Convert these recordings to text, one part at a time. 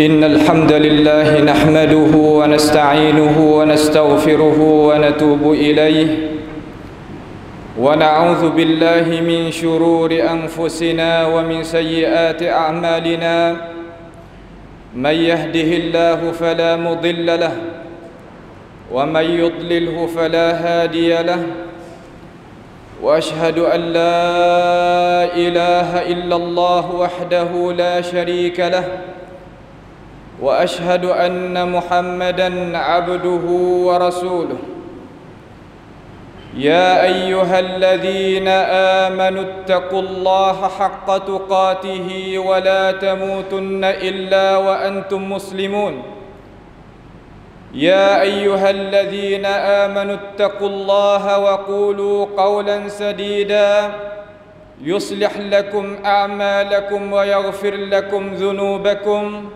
إن الحمد لله نحمده ونستعينه ونستغفره ونتوب إليه ونعوذ بالله من شرور أنفسنا ومن سيئات أعمالنا من يهده الله فلا مضل له ومن يضلله فلا هادي له واشهد ان لا اله الا الله وحده لا شريك له واشهد ان محمدا عبده ورسوله يا ايها الذين امنوا اتقوا الله حق تقاته ولا تموتن الا وانتم مسلمون يا ايها الذين امنوا اتقوا الله وقولوا قولا سديدا يصلح لكم اعمالكم ويغفر لكم ذنوبكم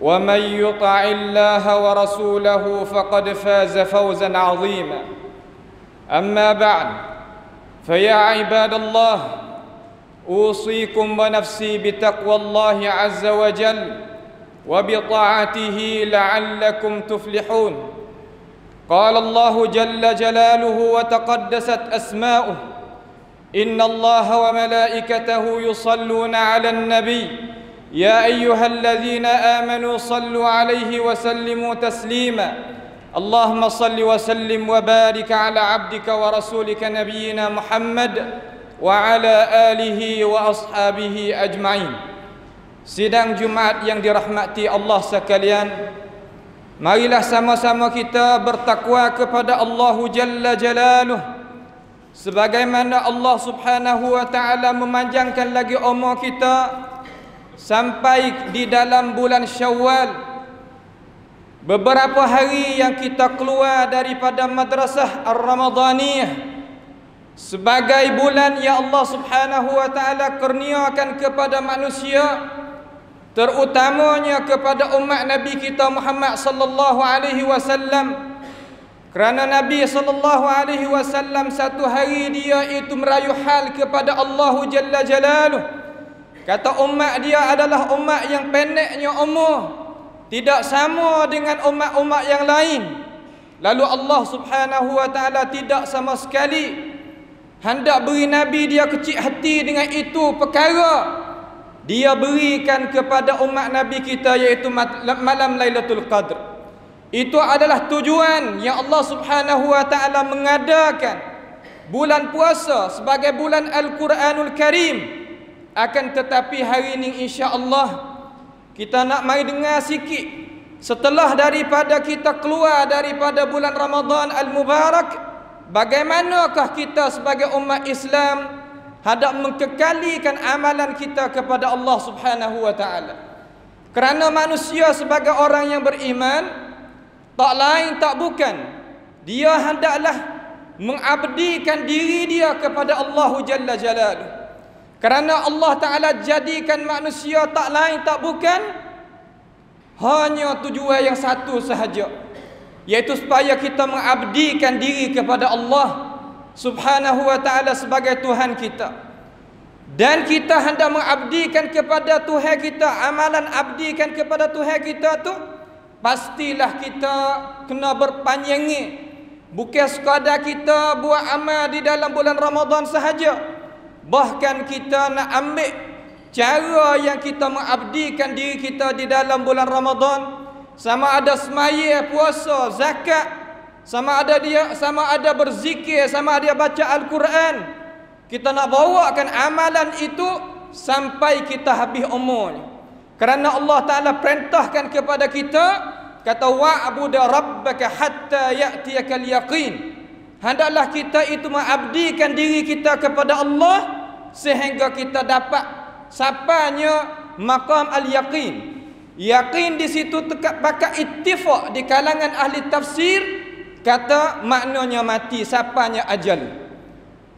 ومن يطع الله ورسوله فقد فاز فوزا عظيما اما بعد فيا عباد الله اوصيكم ونفسي بتقوى الله عز وجل وبطاعته لعلكم تفلحون قال الله جل جلاله وتقدست اسماؤه ان الله وملائكته يصلون على النبي يا أيها الذين آمنوا صلوا عليه وسلموا تسليما اللهم صل وسلم وبارك على عبدك ورسولك نبينا محمد وعلى آله وأصحابه أجمعين Sidang Jumaat yang dirahmati Allah sekalian Marilah sama-sama kita bertakwa kepada Allah Jalla Jalaluh Sebagaimana Allah Subhanahu Wa Ta'ala memanjangkan lagi umur kita sampai di dalam bulan Syawal beberapa hari yang kita keluar daripada madrasah Ar-Ramadhaniyah sebagai bulan yang Allah Subhanahu wa taala kurniakan kepada manusia terutamanya kepada umat Nabi kita Muhammad sallallahu alaihi wasallam kerana Nabi sallallahu alaihi wasallam satu hari dia itu merayu hal kepada Allahu jalla jalaluhu Kata umat dia adalah umat yang pendeknya umur tidak sama dengan umat-umat yang lain. Lalu Allah Subhanahu wa taala tidak sama sekali hendak beri nabi dia kecil hati dengan itu perkara dia berikan kepada umat nabi kita iaitu malam Lailatul Qadr. Itu adalah tujuan yang Allah Subhanahu wa taala mengadakan bulan puasa sebagai bulan Al-Quranul Karim. Akan tetapi hari ini insya-Allah kita nak mari dengar sikit setelah daripada kita keluar daripada bulan Ramadan al-Mubarak bagaimanakah kita sebagai umat Islam hendak mengkekalikan amalan kita kepada Allah Subhanahu wa taala. Kerana manusia sebagai orang yang beriman tak lain tak bukan dia hendaklah mengabdikan diri dia kepada Allahu Jalla Jalaluhu. Kerana Allah Ta'ala jadikan manusia tak lain tak bukan Hanya tujuan yang satu sahaja Iaitu supaya kita mengabdikan diri kepada Allah Subhanahu wa ta'ala sebagai Tuhan kita Dan kita hendak mengabdikan kepada Tuhan kita Amalan abdikan kepada Tuhan kita tu Pastilah kita kena berpanjangi Bukan sekadar kita buat amal di dalam bulan Ramadan sahaja Bahkan kita nak ambil cara yang kita mengabdikan diri kita di dalam bulan Ramadan sama ada semaya puasa zakat sama ada dia sama ada berzikir sama ada baca al-Quran kita nak bawakan amalan itu sampai kita habis umur kerana Allah Taala perintahkan kepada kita kata wa'budu rabbaka hatta ya'tiyakal yaqin hendaklah kita itu mengabdikan diri kita kepada Allah sehingga kita dapat sapanya maqam al-yaqin. Yaqin di situ tekat pakat ittifaq di kalangan ahli tafsir kata maknanya mati sapanya ajal.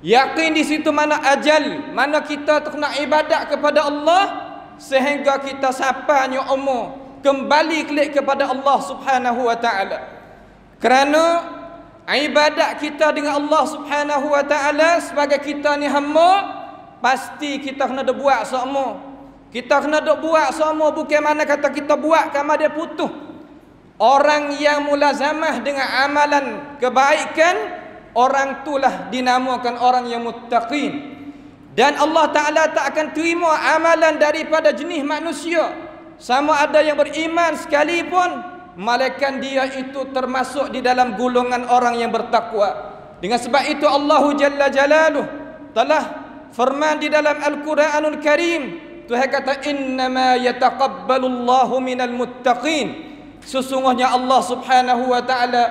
Yaqin di situ mana ajal, mana kita kena ibadat kepada Allah sehingga kita sapanya umur kembali klik kepada Allah Subhanahu wa taala. Kerana ibadat kita dengan Allah Subhanahu wa taala sebagai kita ni hamba pasti kita kena dok buat semua. Kita kena dok buat semua bukan mana kata kita buat Kamu dia putus. Orang yang mula mulazamah dengan amalan kebaikan orang itulah dinamakan orang yang muttaqin. Dan Allah Taala tak akan terima amalan daripada jenis manusia sama ada yang beriman sekalipun malaikat dia itu termasuk di dalam gulungan orang yang bertakwa. Dengan sebab itu Allah Jalla Jalaluh telah firman di dalam Al-Quranul Karim Tuhan kata innama yataqabbalullahu minal muttaqin sesungguhnya Allah Subhanahu wa taala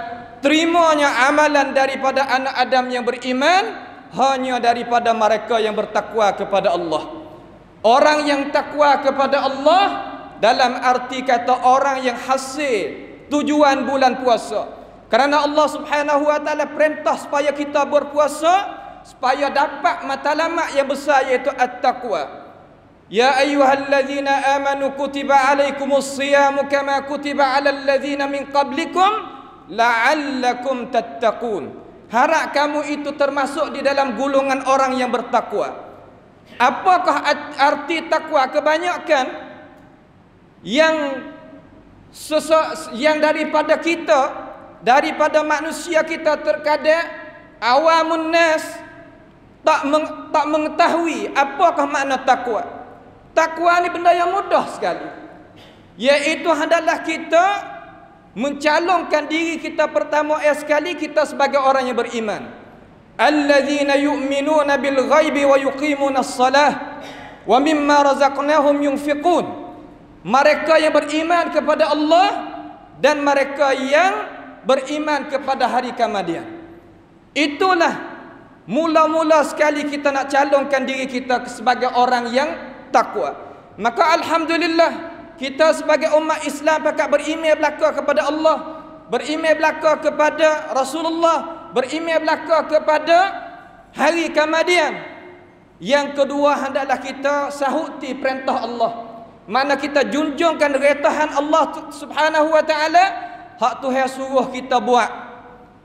terimanya amalan daripada anak Adam yang beriman hanya daripada mereka yang bertakwa kepada Allah orang yang takwa kepada Allah dalam arti kata orang yang hasil tujuan bulan puasa kerana Allah Subhanahu wa taala perintah supaya kita berpuasa supaya dapat matlamat yang besar iaitu at-taqwa ya ayyuhallazina amanu kutiba alaikumus siyam kama kutiba alal ladzina min qablikum la'allakum tattaqun harap kamu itu termasuk di dalam gulungan orang yang bertakwa apakah arti takwa kebanyakan yang sesu- yang daripada kita daripada manusia kita terkadang awamun nas tak meng, tak mengetahui apakah makna takwa. Takwa ni benda yang mudah sekali. Yaitu hendaklah kita mencalonkan diri kita pertama eh, sekali kita sebagai orang yang beriman. Allazina yu'minuna bil ghaibi wa yuqimuna as-salah wa mimma razaqnahum yunfiqun. Mereka yang beriman kepada Allah dan mereka yang beriman kepada hari kemudian. Itulah Mula-mula sekali kita nak calonkan diri kita sebagai orang yang takwa. Maka Alhamdulillah, kita sebagai umat Islam pakat berimeh belaka kepada Allah. Berimeh belaka kepada Rasulullah. Berimeh belaka kepada hari kemudian. Yang kedua hendaklah kita sahuti perintah Allah. Mana kita junjungkan retahan Allah subhanahu wa ta'ala. Hak Tuhan suruh kita buat.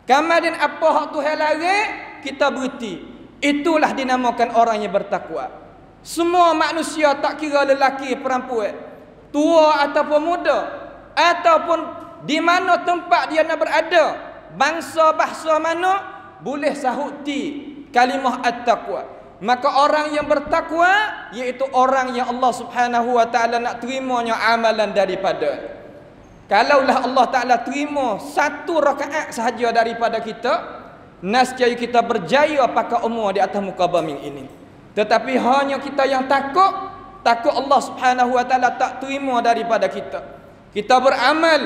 Kemudian apa hak Tuhan larik? kita berhenti itulah dinamakan orang yang bertakwa semua manusia tak kira lelaki perempuan tua ataupun muda ataupun di mana tempat dia nak berada bangsa bahasa mana boleh sahuti kalimah at-taqwa maka orang yang bertakwa iaitu orang yang Allah Subhanahu wa taala nak terimanya amalan daripada kalaulah Allah taala terima satu rakaat sahaja daripada kita nasjaya kita berjaya apakah umur di atas muka bumi ini. Tetapi hanya kita yang takut, takut Allah Subhanahu Wa Taala tak terima daripada kita. Kita beramal,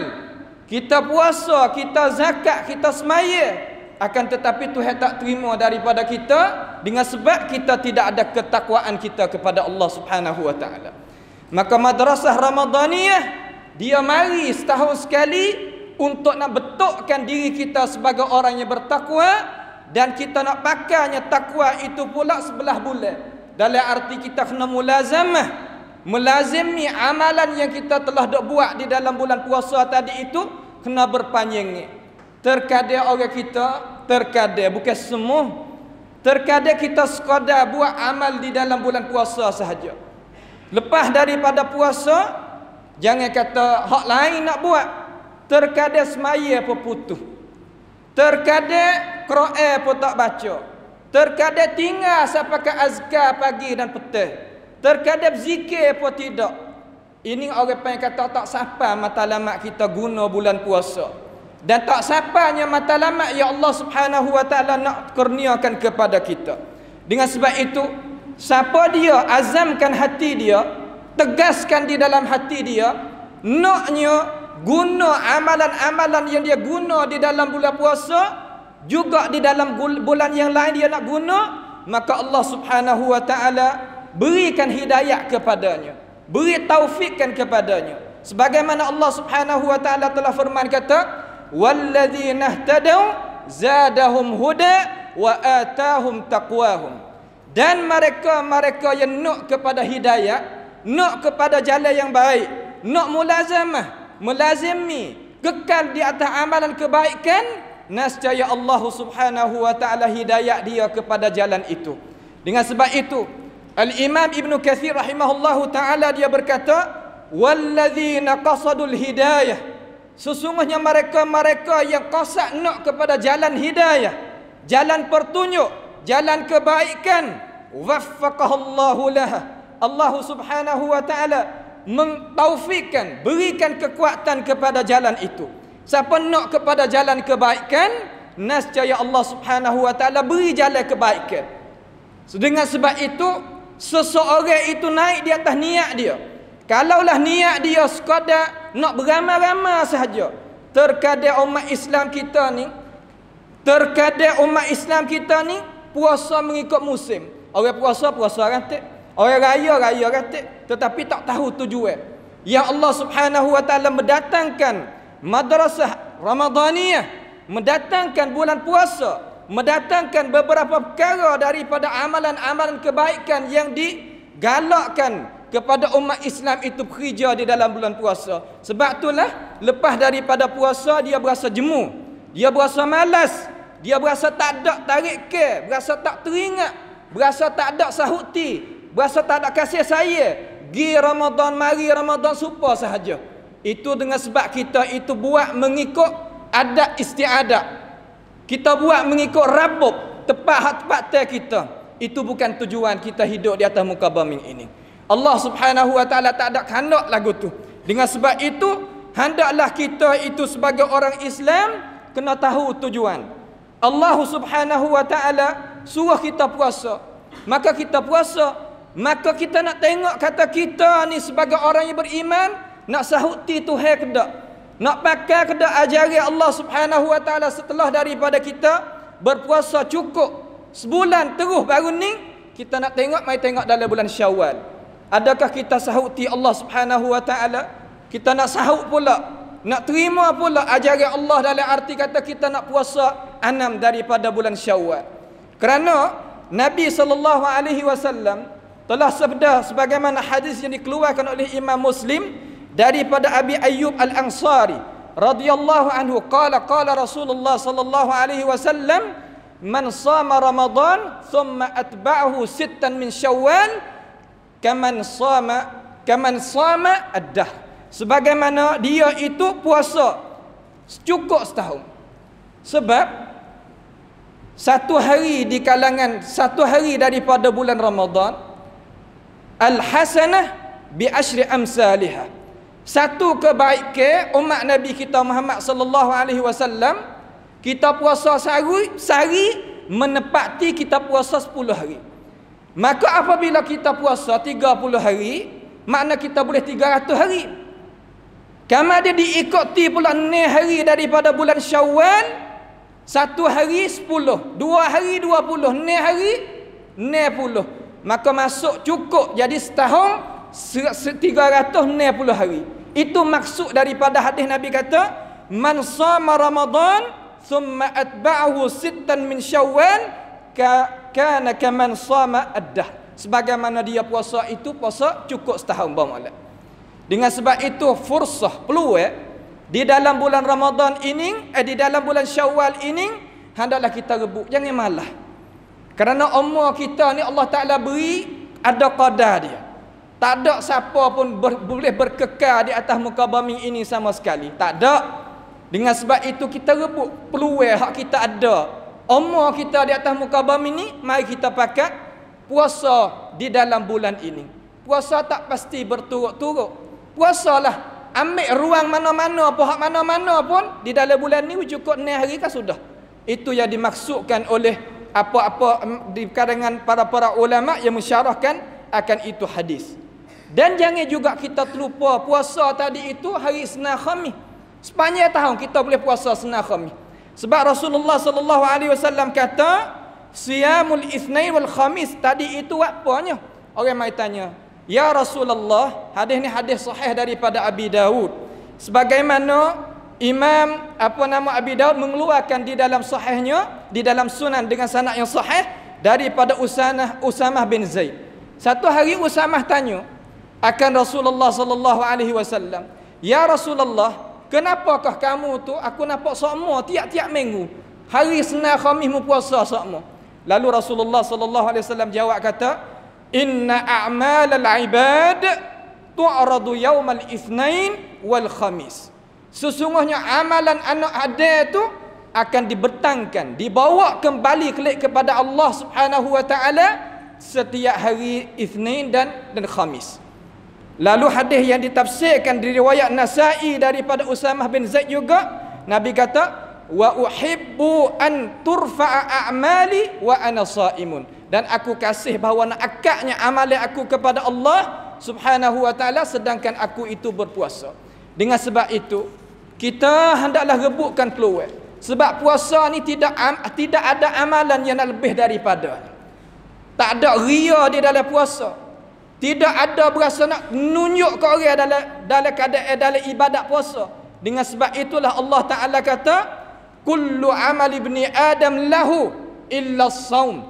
kita puasa, kita zakat, kita semaya. Akan tetapi Tuhan tak terima daripada kita dengan sebab kita tidak ada ketakwaan kita kepada Allah Subhanahu Wa Taala. Maka madrasah Ramadhaniyah dia mari setahun sekali untuk nak betukkan diri kita sebagai orang yang bertakwa dan kita nak pakainya takwa itu pula sebelah bulan dalam arti kita kena mulazamah melazimi amalan yang kita telah dok buat di dalam bulan puasa tadi itu kena berpanjang terkadang orang kita terkadang bukan semua terkadang kita sekadar buat amal di dalam bulan puasa sahaja lepas daripada puasa jangan kata hak lain nak buat Terkadang semaya pun putus. Terkadang Quran pun tak baca. Terkadang tinggal sampai ke azkar pagi dan petang. Terkadang zikir pun tidak. Ini orang pun kata tak sabar matlamat kita guna bulan puasa. Dan tak sabarnya matlamat ya Allah Subhanahu wa taala nak kurniakan kepada kita. Dengan sebab itu, siapa dia azamkan hati dia, tegaskan di dalam hati dia, naknya guna amalan-amalan yang dia guna di dalam bulan puasa juga di dalam bulan yang lain dia nak guna maka Allah Subhanahu wa taala berikan hidayah kepadanya beri taufikkan kepadanya sebagaimana Allah Subhanahu wa taala telah firman kata walladzina ihtadaw zadahum huda wa atahum taqwahum dan mereka-mereka yang nak kepada hidayah nak kepada jalan yang baik nak mulazamah melazimi kekal di atas amalan kebaikan nescaya Allah Subhanahu wa taala hidayah dia kepada jalan itu dengan sebab itu Al Imam Ibn Katsir rahimahullahu taala dia berkata walladzina qasadul hidayah sesungguhnya mereka-mereka yang qasad nak kepada jalan hidayah jalan pertunjuk jalan kebaikan waffaqahu Allah lah Allah Subhanahu wa taala mentaufikan, berikan kekuatan kepada jalan itu. Siapa nak kepada jalan kebaikan, nescaya Allah Subhanahu wa taala beri jalan kebaikan. Dengan sebab itu, seseorang itu naik di atas niat dia. Kalaulah niat dia sekadar nak beramal-ramal sahaja. Terkadang umat Islam kita ni, terkadang umat Islam kita ni puasa mengikut musim. Orang puasa puasa rantai. Orang raya raya kata tetapi tak tahu tujuan. Yang Allah Subhanahu wa taala mendatangkan madrasah Ramadhaniyah, mendatangkan bulan puasa, mendatangkan beberapa perkara daripada amalan-amalan kebaikan yang digalakkan kepada umat Islam itu kerja di dalam bulan puasa. Sebab itulah lepas daripada puasa dia berasa jemu, dia berasa malas, dia berasa tak ada tarik ke, berasa tak teringat, berasa tak ada sahuti, Berasa tak ada kasih saya. Gi Ramadan mari Ramadan supa sahaja. Itu dengan sebab kita itu buat mengikut adat istiadat. Kita buat mengikut rabuk tepat hak tepat ter kita. Itu bukan tujuan kita hidup di atas muka bumi ini. Allah Subhanahu wa taala tak ada kehendak lagu tu. Dengan sebab itu hendaklah kita itu sebagai orang Islam kena tahu tujuan. Allah Subhanahu wa taala suruh kita puasa. Maka kita puasa Maka kita nak tengok kata kita ni sebagai orang yang beriman nak sahuti Tuhan ke tak? Nak pakai ke tak ajari Allah Subhanahu wa taala setelah daripada kita berpuasa cukup sebulan terus baru ni kita nak tengok mai tengok dalam bulan Syawal. Adakah kita sahuti Allah Subhanahu wa taala? Kita nak sahut pula. Nak terima pula ajari Allah dalam arti kata kita nak puasa enam daripada bulan Syawal. Kerana Nabi sallallahu alaihi wasallam telah sabda sebagaimana hadis yang dikeluarkan oleh Imam Muslim daripada Abi Ayyub Al-Ansari radhiyallahu anhu qala qala Rasulullah sallallahu alaihi wasallam man sama Ramadan thumma atba'ahu sittan min Syawal kaman sama kaman sama adah." sebagaimana dia itu puasa cukup setahun sebab satu hari di kalangan satu hari daripada bulan Ramadan Al-hasanah bi asri amsalihah. Satu kebaikan umat Nabi kita Muhammad sallallahu alaihi wasallam kita puasa sehari, sehari menepati kita puasa 10 hari. Maka apabila kita puasa 30 hari, makna kita boleh 300 hari. Kama dia diikuti pula 9 hari daripada bulan Syawal, satu hari 10, dua hari 20, 9 hari 10 maka masuk cukup jadi setahun 360 hari itu maksud daripada hadis Nabi kata man sama ramadan thumma atba'ahu sittan min syawal ka kana ka man sama addah sebagaimana dia puasa itu puasa cukup setahun bang Allah dengan sebab itu fursah peluang di dalam bulan Ramadan ini eh di dalam bulan Syawal ini hendaklah kita rebut jangan malah kerana umur kita ni Allah Ta'ala beri ada qadar dia. Tak ada siapa pun ber, boleh berkekal di atas muka bumi ini sama sekali. Tak ada. Dengan sebab itu kita rebut peluwe hak kita ada. Umur kita di atas muka bumi ini, mari kita pakai puasa di dalam bulan ini. Puasa tak pasti berturut-turut. Puasalah. Ambil ruang mana-mana pun, hak mana-mana pun. Di dalam bulan ini cukup 6 hari kan sudah. Itu yang dimaksudkan oleh apa-apa mm, di kalangan para-para ulama yang mensyarahkan akan itu hadis. Dan jangan juga kita terlupa puasa tadi itu hari Senin Khamis. Sepanjang tahun kita boleh puasa Senin Khamis. Sebab Rasulullah sallallahu alaihi wasallam kata, "Siyamul Itsnain wal Khamis" tadi itu apanya? Orang mai tanya, "Ya Rasulullah, hadis ni hadis sahih daripada Abi Daud." Sebagaimana Imam apa nama Abi Daud mengeluarkan di dalam sahihnya di dalam sunan dengan sanad yang sahih daripada Usanah Usamah bin Zaid. Satu hari Usamah tanya akan Rasulullah sallallahu alaihi wasallam, "Ya Rasulullah, kenapakah kamu tu aku nampak sokmo tiap-tiap minggu? Hari Senin Khamis mu puasa sokmo." Lalu Rasulullah sallallahu alaihi wasallam jawab kata, "Inna a'malal ibad tu'radu yawmal itsnain wal khamis." sesungguhnya amalan anak adil itu akan dibetangkan, dibawa kembali kelik kepada Allah Subhanahu wa taala setiap hari Isnin dan dan Khamis lalu hadis yang ditafsirkan di riwayat Nasa'i daripada Usamah bin Zaid juga Nabi kata wa uhibbu an turfa'a a'mali wa ana sa'imun dan aku kasih bahawa nak akaknya amal aku kepada Allah Subhanahu wa taala sedangkan aku itu berpuasa dengan sebab itu kita hendaklah rebutkan keluar sebab puasa ni tidak tidak ada amalan yang nak lebih daripada tak ada ria di dalam puasa tidak ada berasa nak nunjuk ke orang dalam dalam keadaan dalam ibadat puasa dengan sebab itulah Allah Taala kata kullu amal ibni adam lahu illa saun.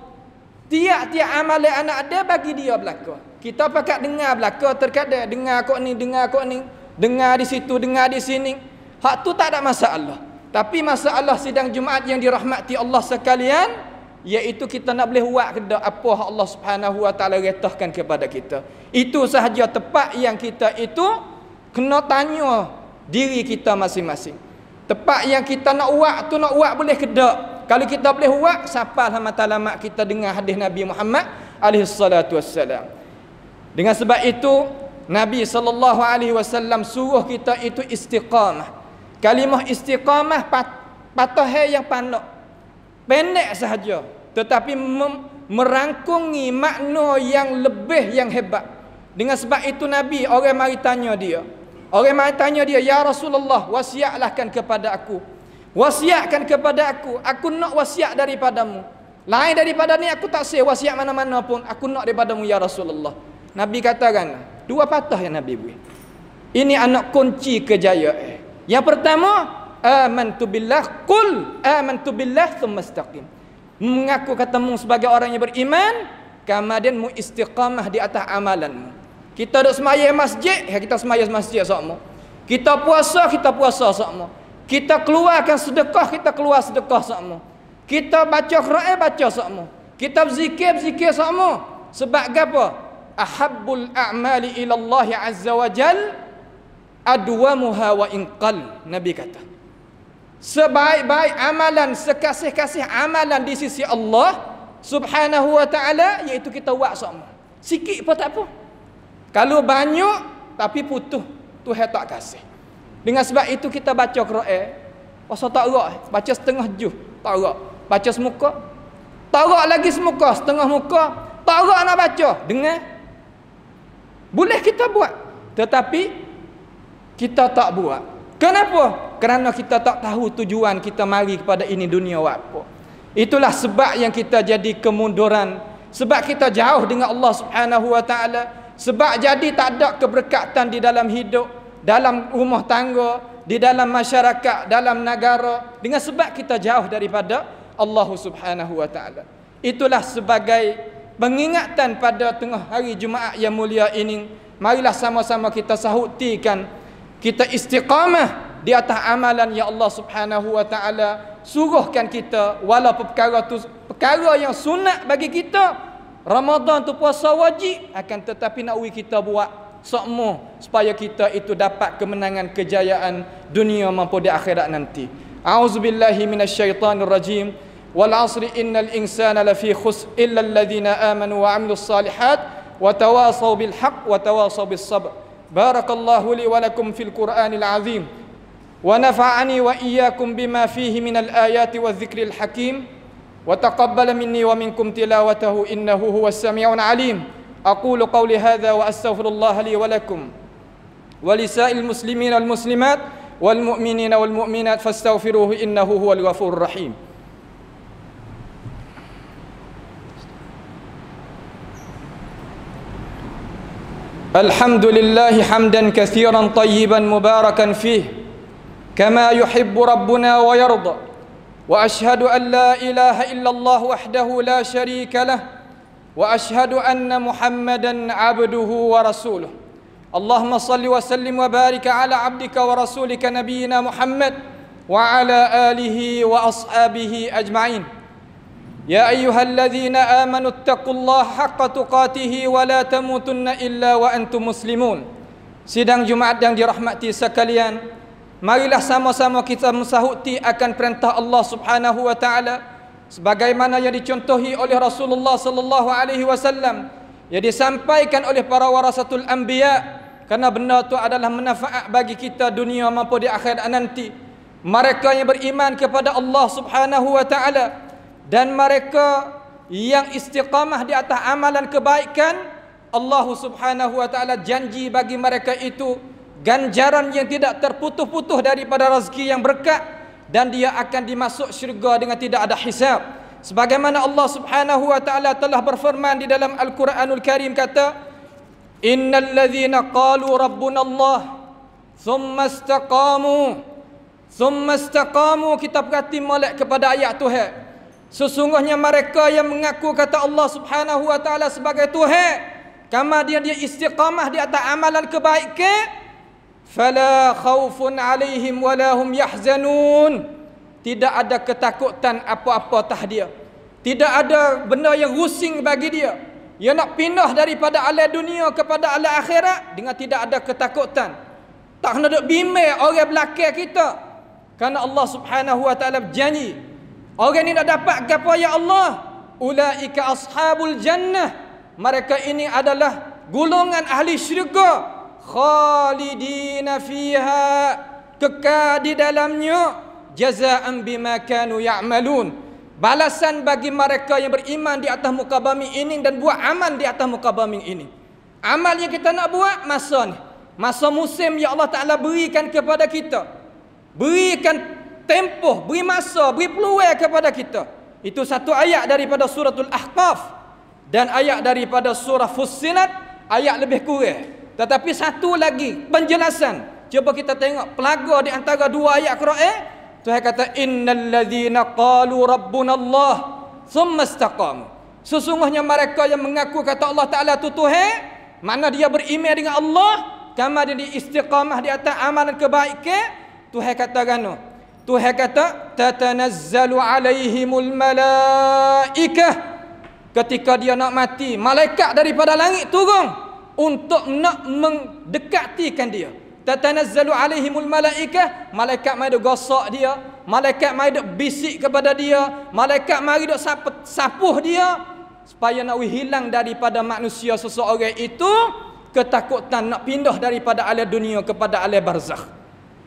tiap-tiap amal anak ada bagi dia belaka kita pakat dengar belaka terkadang dengar kok ni dengar kok ni dengar di situ dengar di sini Hak tu tak ada masalah. Tapi masalah sidang Jumaat yang dirahmati Allah sekalian iaitu kita nak boleh buat ke apa Allah Subhanahu Wa Taala retahkan kepada kita. Itu sahaja tepat yang kita itu kena tanya diri kita masing-masing. Tepat yang kita nak buat tu nak buat boleh ke Kalau kita boleh buat siapa alhamdulillah kita dengar hadis Nabi Muhammad alaihi salatu wassalam. Dengan sebab itu Nabi sallallahu alaihi wasallam suruh kita itu istiqamah. Kalimah istiqamah pat, patah yang panok. Pendek sahaja. Tetapi mem, merangkungi makna yang lebih yang hebat. Dengan sebab itu Nabi orang mari tanya dia. Orang mari tanya dia, Ya Rasulullah wasiatlahkan kepada aku. Wasiatkan kepada aku. Aku nak wasiat daripadamu. Lain daripada ni aku tak say wasiat mana-mana pun. Aku nak daripadamu Ya Rasulullah. Nabi katakan, dua patah yang Nabi buat. Ini anak kunci kejayaan. Yang pertama, amantu billah qul amantu billah thumma istaqim. Mengaku katamu sebagai orang yang beriman, kemudian mu istiqamah di atas amalan. Kita duduk semayang masjid, ya kita semayang masjid sokmo. Kita puasa, kita puasa sokmo. Kita keluarkan sedekah, kita keluar sedekah sokmo. Kita baca Quran, baca sokmo. Kita berzikir, berzikir sokmo. Sebab apa? Ahabbul a'mali ila Allah azza wa Jal. Muha wa inqal nabi kata sebaik-baik amalan sekasih-kasih amalan di sisi Allah subhanahu wa taala iaitu kita buat semua sikit pun tak apa kalau banyak tapi putuh Tuhan tak kasih dengan sebab itu kita baca Quran Pasal tak rak eh? Baca setengah juh Tak rak Baca semuka Tak rak lagi semuka Setengah muka Tak rak nak baca Dengar Boleh kita buat Tetapi kita tak buat. Kenapa? Kerana kita tak tahu tujuan kita mari kepada ini dunia apa. Itulah sebab yang kita jadi kemunduran. Sebab kita jauh dengan Allah Subhanahu Wa Taala. Sebab jadi tak ada keberkatan di dalam hidup, dalam rumah tangga, di dalam masyarakat, dalam negara. Dengan sebab kita jauh daripada Allah Subhanahu Wa Taala. Itulah sebagai pengingatan pada tengah hari Jumaat yang mulia ini. Marilah sama-sama kita sahutikan kita istiqamah di atas amalan yang Allah Subhanahu wa taala suruhkan kita walaupun perkara tu perkara yang sunat bagi kita Ramadan tu puasa wajib akan tetapi nak kita buat sokmo supaya kita itu dapat kemenangan kejayaan dunia maupun di akhirat nanti auzubillahi rajim wal asri innal insana lafi khus illa alladhina amanu wa amilussalihat wa tawasaw bilhaq wa tawasaw bis sabr بارك الله لي ولكم في القرآن العظيم ونفعني وإياكم بما فيه من الآيات والذكر الحكيم وتقبل مني ومنكم تلاوته إنه هو السميع العليم أقول قولي هذا وأستغفر الله لي ولكم ولسائر المسلمين والمسلمات والمؤمنين والمؤمنات فاستغفروه إنه هو الغفور الرحيم الحمد لله حمدا كثيرا طيبا مباركا فيه كما يحب ربنا ويرضى واشهد ان لا اله الا الله وحده لا شريك له واشهد ان محمدا عبده ورسوله اللهم صل وسلم وبارك على عبدك ورسولك نبينا محمد وعلى اله واصحابه اجمعين يا أيها الذين آمنوا اتقوا الله حق تقاته ولا تموتن إلا وأنتم مسلمون Sidang Jumaat yang dirahmati sekalian Marilah sama-sama kita mensahuti akan perintah Allah Subhanahu wa taala sebagaimana yang dicontohi oleh Rasulullah sallallahu alaihi wasallam yang disampaikan oleh para warasatul anbiya karena benda itu adalah manfaat bagi kita dunia maupun di akhirat nanti mereka yang beriman kepada Allah Subhanahu wa taala dan mereka yang istiqamah di atas amalan kebaikan Allah Subhanahu wa taala janji bagi mereka itu ganjaran yang tidak terputus-putus daripada rezeki yang berkat dan dia akan dimasuk syurga dengan tidak ada hisab sebagaimana Allah Subhanahu wa taala telah berfirman di dalam Al-Quranul Karim kata innal ladzina qalu rabbunallah thumma istaqamu thumma istaqamu kita perhati molek kepada ayat Tuhan Sesungguhnya mereka yang mengaku kata Allah Subhanahu wa taala sebagai Tuhan, kama dia dia istiqamah di atas amalan kebaikan, fala khaufun alaihim wala hum yahzanun. Tidak ada ketakutan apa-apa tah dia. Tidak ada benda yang rusing bagi dia. Dia nak pindah daripada alam dunia kepada alam akhirat dengan tidak ada ketakutan. Tak nak duk orang belakang kita. karena Allah Subhanahu wa taala berjanji. Orang ini dah dapat ke apa ya Allah? Ulaika ashabul jannah. Mereka ini adalah golongan ahli syurga khalidina fiha kekal di dalamnya jazaan bima kanu ya'malun. Balasan bagi mereka yang beriman di atas muka bumi ini dan buat aman di atas muka bumi ini. Amal yang kita nak buat masa ni. Masa musim ya Allah Taala berikan kepada kita. Berikan tempoh, beri masa, beri peluang kepada kita. Itu satu ayat daripada suratul Ahqaf dan ayat daripada surah Fussilat ayat lebih kurang. Tetapi satu lagi penjelasan. Cuba kita tengok pelaga di antara dua ayat Quran. Tuhan kata innal ladzina qalu rabbunallah thumma istaqam. Sesungguhnya mereka yang mengaku kata Allah Taala tu Tuhan, mana dia beriman dengan Allah, kama dia di istiqamah di atas amalan kebaikan, Tuhan kata gano, Tuhan kata tatanazzalu alaihimul malaikah ketika dia nak mati malaikat daripada langit turun untuk nak mendekatikan dia tatanazzalu alaihimul malaikah malaikat mai dok gosok dia malaikat mai dok bisik kepada dia malaikat mai dok sapuh dia supaya nak hilang daripada manusia seseorang itu ketakutan nak pindah daripada alam dunia kepada alam barzakh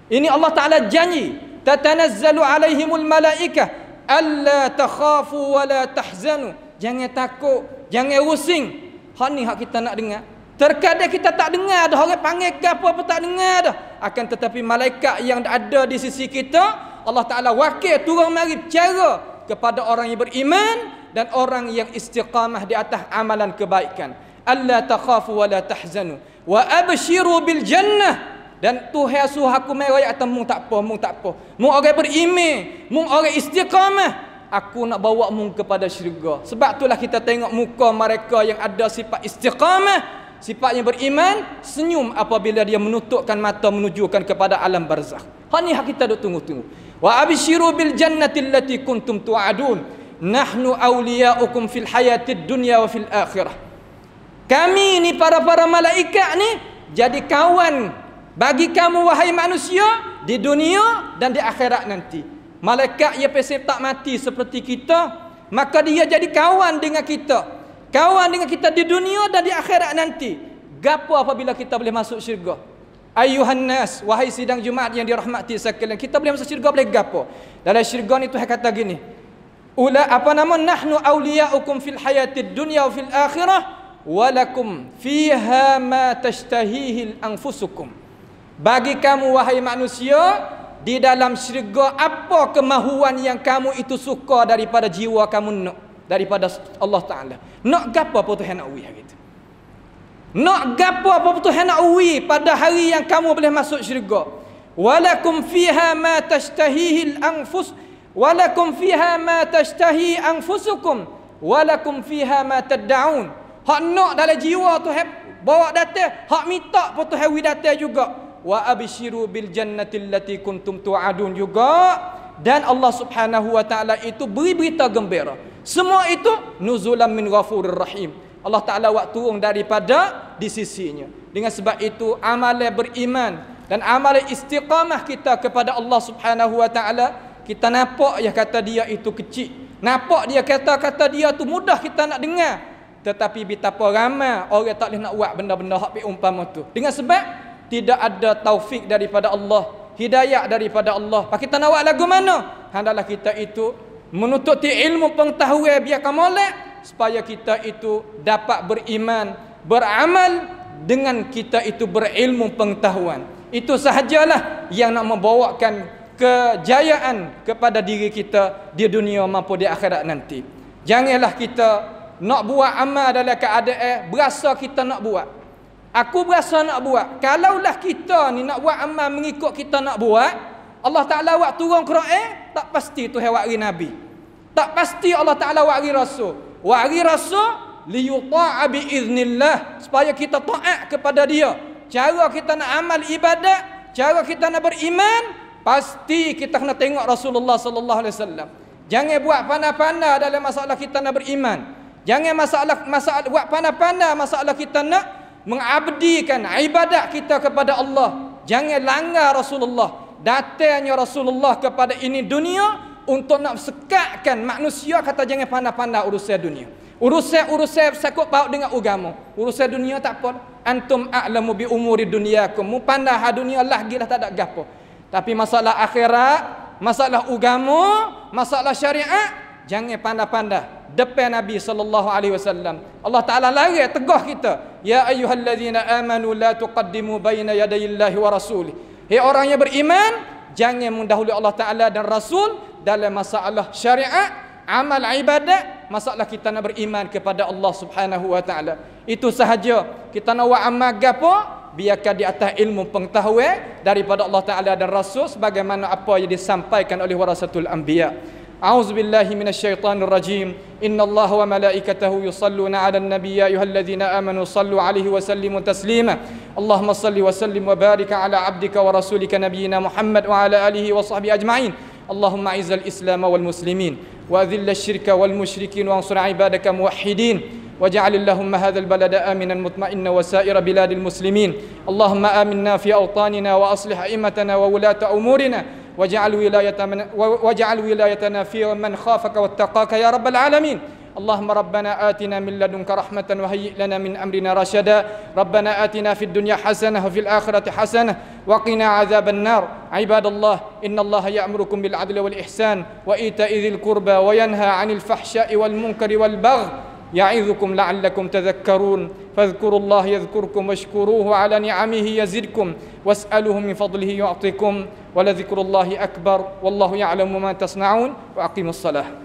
ini Allah Taala janji tatanazzalu alaihimul malaikah alla takhafu wala tahzanu jangan takut jangan rusing hak ni hak kita nak dengar terkadang kita tak dengar ada orang panggil ke apa pun tak dengar dah akan tetapi malaikat yang ada di sisi kita Allah Taala wakil turun mari bicara kepada orang yang beriman dan orang yang istiqamah di atas amalan kebaikan alla takhafu wala tahzanu wa abshiru bil jannah dan tu hasu aku mai royak temu tak apa mung tak apa mung orang beriman mung orang istiqamah aku nak bawa mung kepada syurga sebab itulah kita tengok muka mereka yang ada sifat istiqamah sifatnya beriman senyum apabila dia menutupkan mata menunjukkan kepada alam barzakh hani hak kita duk tunggu-tunggu wa abshiru bil jannati allati kuntum tu'adun nahnu awliya'ukum fil hayatid dunya wa fil akhirah kami ni para-para malaikat ni jadi kawan bagi kamu wahai manusia di dunia dan di akhirat nanti malaikat ia pesep tak mati seperti kita maka dia jadi kawan dengan kita kawan dengan kita di dunia dan di akhirat nanti gapo apabila kita boleh masuk syurga ayuhan nas wahai sidang jumaat yang dirahmati sekalian kita boleh masuk syurga boleh gapo dalam syurga ni Tuhan kata gini ula apa nama nahnu auliyaukum fil hayatid dunia wa fil akhirah walakum fiha ma tashtahihil anfusukum bagi kamu wahai manusia di dalam syurga apa kemahuan yang kamu itu suka daripada jiwa kamu nak daripada Allah Taala nak gapa apa tu nak uih gitu nak gapo apa tu nak uih pada hari yang kamu boleh masuk syurga walakum fiha ma tashtahihi al-anfus walakum fiha ma tashtahi anfusukum walakum fiha ma tad'un hak nak dalam jiwa tu bawa datang hak minta pun tu hawi datang juga wa abshiru bil jannati allati kuntum tu'adun juga dan Allah Subhanahu wa taala itu beri berita gembira. Semua itu nuzulan min ghafurir rahim. Allah Taala waktu turun daripada di sisinya. Dengan sebab itu amalan beriman dan amalan istiqamah kita kepada Allah Subhanahu wa taala kita nampak ya kata dia itu kecil. Nampak dia kata-kata dia tu mudah kita nak dengar. Tetapi betapa ramai orang tak boleh nak buat benda-benda hak umpama tu. Dengan sebab tidak ada taufik daripada Allah hidayah daripada Allah pak kita nak lagu mana hendaklah kita itu menutup ti ilmu pengetahuan biar kamolek supaya kita itu dapat beriman beramal dengan kita itu berilmu pengetahuan itu sahajalah yang nak membawakan kejayaan kepada diri kita di dunia maupun di akhirat nanti janganlah kita nak buat amal dalam keadaan berasa kita nak buat Aku berasa nak buat. Kalaulah kita ni nak buat amal mengikut kita nak buat, Allah Ta'ala buat turun Quran, eh? tak pasti tu hewari Nabi. Tak pasti Allah Ta'ala wari Rasul. Wari Rasul, liyuta'a bi'iznillah. Supaya kita ta'at kepada dia. Cara kita nak amal ibadat, cara kita nak beriman, pasti kita kena tengok Rasulullah Sallallahu Alaihi Wasallam. Jangan buat panah-panah dalam masalah kita nak beriman. Jangan masalah masalah buat panah-panah masalah kita nak mengabdikan ibadat kita kepada Allah jangan langgar Rasulullah datangnya Rasulullah kepada ini dunia untuk nak sekatkan manusia kata jangan pandai-pandai urusan dunia urusan-urusan sakut paut dengan agama urusan dunia tak apa antum a'lamu bi umuri dunyakum mu pandai ha dunia Allah gila tak ada gapo tapi masalah akhirat masalah ugamu, masalah syariat jangan pandai-pandai depan Nabi sallallahu alaihi wasallam. Allah Taala larang tegah kita. Ya ayyuhallazina amanu la tuqaddimu baina yadayillahi wa rasulih. Hei orang yang beriman, jangan mendahului Allah Taala dan Rasul dalam masalah syariat, amal ibadat, masalah kita nak beriman kepada Allah Subhanahu wa taala. Itu sahaja kita nak buat amal gapo? biarkan di atas ilmu pengetahuan daripada Allah Taala dan Rasul sebagaimana apa yang disampaikan oleh warasatul anbiya. أعوذ بالله من الشيطان الرجيم إن الله وملائكته يصلون على النبي يا أيها الذين آمنوا صلوا عليه وسلموا تسليما اللهم صل وسلم وبارك على عبدك ورسولك نبينا محمد وعلى آله وصحبه أجمعين اللهم أعز الإسلام والمسلمين وأذل الشرك والمشركين وانصر عبادك موحدين واجعل اللهم هذا البلد آمنا مطمئنا وسائر بلاد المسلمين اللهم آمنا في أوطاننا وأصلح أئمتنا وولاة أمورنا واجعل ولايتنا واجعل ولايتنا في من خافك واتقاك يا رب العالمين اللهم ربنا آتنا من لدنك رحمة وهيئ لنا من أمرنا رشدا ربنا آتنا في الدنيا حسنة وفي الآخرة حسنة وقنا عذاب النار عباد الله إن الله يأمركم بالعدل والإحسان وإيتاء ذي القربى وينهى عن الفحشاء والمنكر والبغي يعظكم لعلكم تذكرون فاذكروا الله يذكركم واشكروه على نعمه يزدكم واسأله من فضله يعطيكم ولذكر الله أكبر والله يعلم ما تصنعون وأقيموا الصلاة